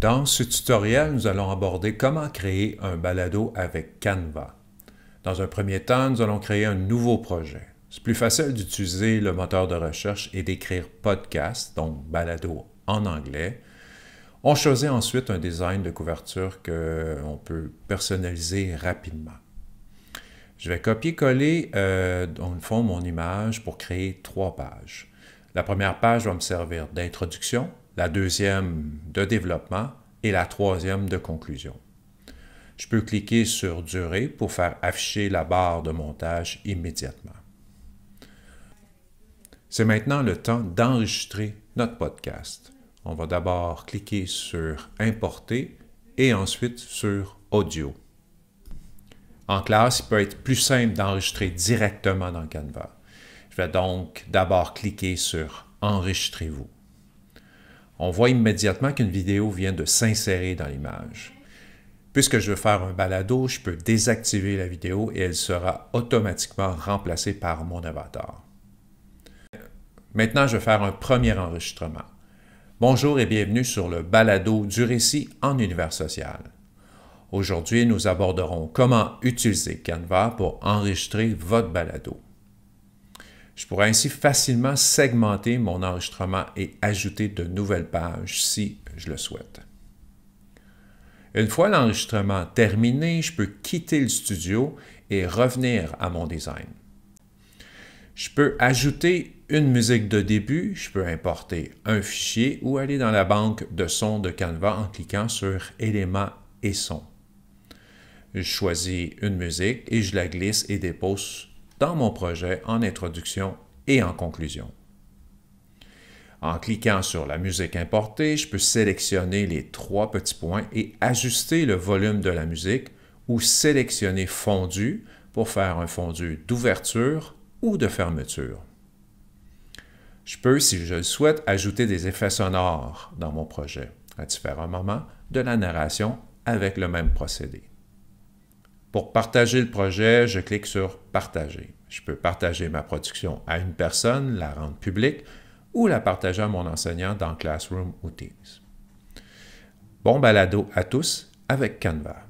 Dans ce tutoriel, nous allons aborder comment créer un balado avec Canva. Dans un premier temps, nous allons créer un nouveau projet. C'est plus facile d'utiliser le moteur de recherche et d'écrire podcast, donc balado en anglais. On choisit ensuite un design de couverture qu'on peut personnaliser rapidement. Je vais copier-coller, dans euh, le fond, mon image pour créer trois pages. La première page va me servir d'introduction, la deuxième de développement et la troisième de conclusion. Je peux cliquer sur Durée pour faire afficher la barre de montage immédiatement. C'est maintenant le temps d'enregistrer notre podcast. On va d'abord cliquer sur Importer et ensuite sur Audio. En classe, il peut être plus simple d'enregistrer directement dans Canva. Je vais donc d'abord cliquer sur Enregistrez-vous on voit immédiatement qu'une vidéo vient de s'insérer dans l'image. Puisque je veux faire un balado, je peux désactiver la vidéo et elle sera automatiquement remplacée par mon avatar. Maintenant, je vais faire un premier enregistrement. Bonjour et bienvenue sur le balado du récit en univers social. Aujourd'hui, nous aborderons comment utiliser Canva pour enregistrer votre balado. Je pourrais ainsi facilement segmenter mon enregistrement et ajouter de nouvelles pages si je le souhaite. Une fois l'enregistrement terminé, je peux quitter le studio et revenir à mon design. Je peux ajouter une musique de début, je peux importer un fichier ou aller dans la banque de sons de Canva en cliquant sur Éléments et sons. Je choisis une musique et je la glisse et dépose dans mon projet en introduction et en conclusion. En cliquant sur la musique importée, je peux sélectionner les trois petits points et ajuster le volume de la musique ou sélectionner fondu pour faire un fondu d'ouverture ou de fermeture. Je peux, si je le souhaite, ajouter des effets sonores dans mon projet à différents moments de la narration avec le même procédé. Pour partager le projet, je clique sur Partager. Je peux partager ma production à une personne, la rendre publique ou la partager à mon enseignant dans Classroom ou Teams. Bon balado à tous avec Canva.